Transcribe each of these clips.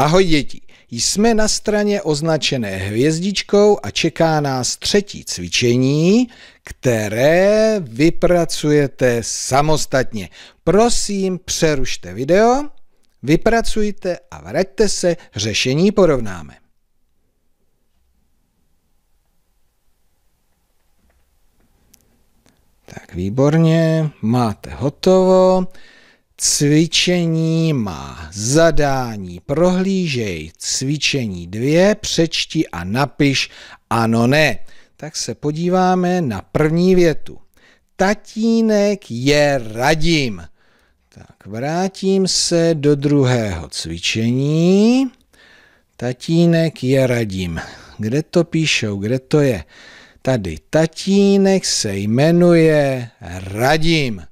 Ahoj děti, jsme na straně označené hvězdičkou a čeká nás třetí cvičení, které vypracujete samostatně. Prosím, přerušte video, vypracujte a vraťte se, řešení porovnáme. Tak výborně, máte hotovo cvičení má zadání prohlížej cvičení dvě, přečti a napiš ano ne. Tak se podíváme na první větu. Tatínek je radím. Tak vrátím se do druhého cvičení. Tatínek je radím. Kde to píšou, kde to je? Tady tatínek se jmenuje radím.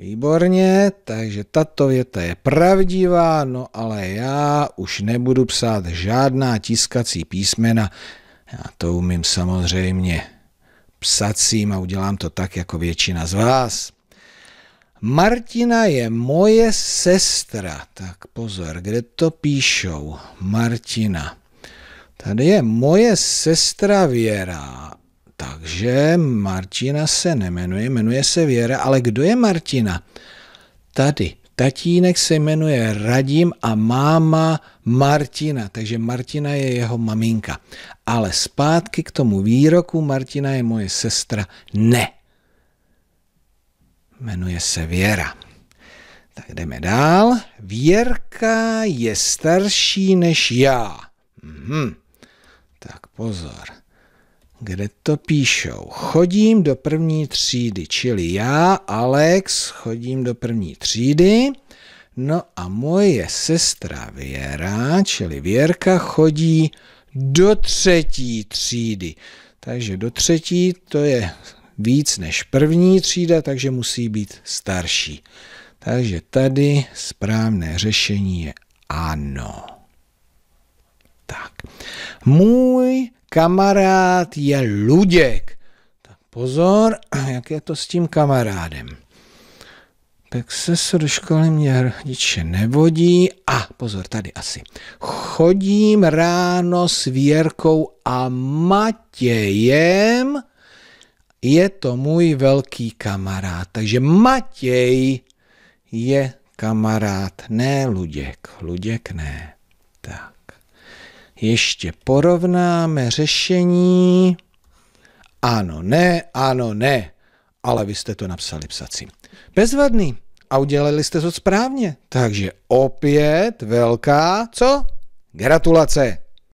Výborně, takže tato věta je pravdivá, no ale já už nebudu psát žádná tiskací písmena. Já to umím samozřejmě psacím a udělám to tak, jako většina z vás. Martina je moje sestra. Tak pozor, kde to píšou? Martina. Tady je moje sestra Věra takže Martina se nemenuje, jmenuje se Věra, ale kdo je Martina? Tady. Tatínek se jmenuje Radim a máma Martina, takže Martina je jeho maminka. Ale zpátky k tomu výroku, Martina je moje sestra. Ne. Jmenuje se Věra. Tak jdeme dál. Věrka je starší než já. Mhm. Tak pozor kde to píšou. Chodím do první třídy, čili já, Alex, chodím do první třídy. No a moje sestra Věra, čili Věrka, chodí do třetí třídy. Takže do třetí to je víc než první třída, takže musí být starší. Takže tady správné řešení je ano. Tak. Můj Kamarád je Luděk. Tak pozor, jak je to s tím kamarádem. se do školy mě rodiče nevodí. A pozor, tady asi. Chodím ráno s Věrkou a Matějem. Je to můj velký kamarád. Takže Matěj je kamarád, ne Luděk. Luděk ne. Tak ještě porovnáme řešení. Ano, ne, ano, ne, ale vy jste to napsali psaci. Bezvadný a udělali jste to správně. Takže opět velká, co? Gratulace!